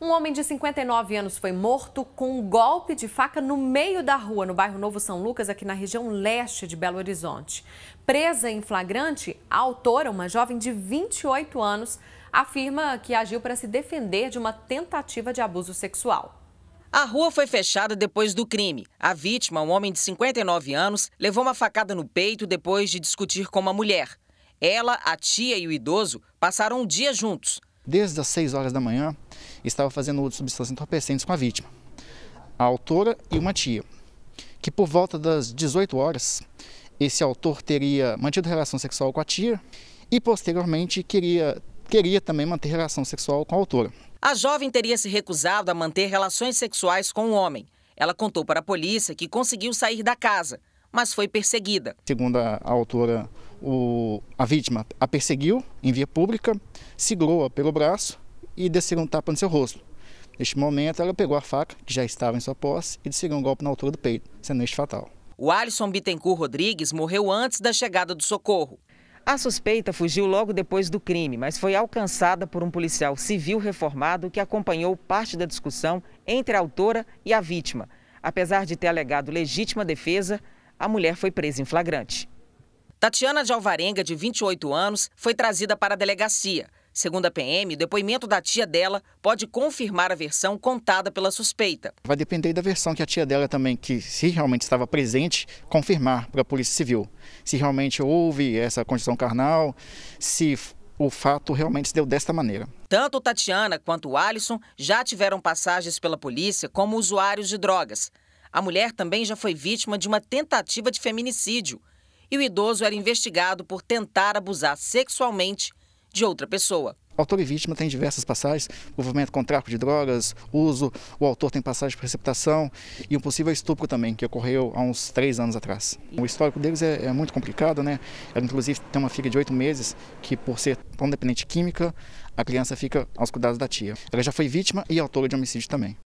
Um homem de 59 anos foi morto com um golpe de faca no meio da rua, no bairro Novo São Lucas, aqui na região leste de Belo Horizonte. Presa em flagrante, a autora, uma jovem de 28 anos, afirma que agiu para se defender de uma tentativa de abuso sexual. A rua foi fechada depois do crime. A vítima, um homem de 59 anos, levou uma facada no peito depois de discutir com uma mulher. Ela, a tia e o idoso passaram um dia juntos. Desde as 6 horas da manhã, estava fazendo uso de substâncias entorpecentes com a vítima, a autora e uma tia, que por volta das 18 horas, esse autor teria mantido relação sexual com a tia e posteriormente queria, queria também manter relação sexual com a autora. A jovem teria se recusado a manter relações sexuais com o homem. Ela contou para a polícia que conseguiu sair da casa, mas foi perseguida. Segundo a, autora, o, a vítima a perseguiu em via pública, segurou-a pelo braço e desceu um tapa no seu rosto. Neste momento, ela pegou a faca, que já estava em sua posse, e deu um golpe na altura do peito, sendo este fatal. O Alisson Bittencourt Rodrigues morreu antes da chegada do socorro. A suspeita fugiu logo depois do crime, mas foi alcançada por um policial civil reformado que acompanhou parte da discussão entre a autora e a vítima. Apesar de ter alegado legítima defesa, a mulher foi presa em flagrante. Tatiana de Alvarenga, de 28 anos, foi trazida para a delegacia. Segundo a PM, o depoimento da tia dela pode confirmar a versão contada pela suspeita. Vai depender da versão que a tia dela também, que se realmente estava presente, confirmar para a Polícia Civil. Se realmente houve essa condição carnal, se o fato realmente se deu desta maneira. Tanto Tatiana quanto Alisson já tiveram passagens pela polícia como usuários de drogas. A mulher também já foi vítima de uma tentativa de feminicídio. E o idoso era investigado por tentar abusar sexualmente de outra pessoa. Autor e vítima tem diversas passagens, envolvimento com tráfico de drogas, uso, o autor tem passagem por receptação e um possível estupro também, que ocorreu há uns três anos atrás. O histórico deles é, é muito complicado, né? Ela inclusive tem uma filha de oito meses que, por ser tão dependente de química, a criança fica aos cuidados da tia. Ela já foi vítima e autora de homicídio também.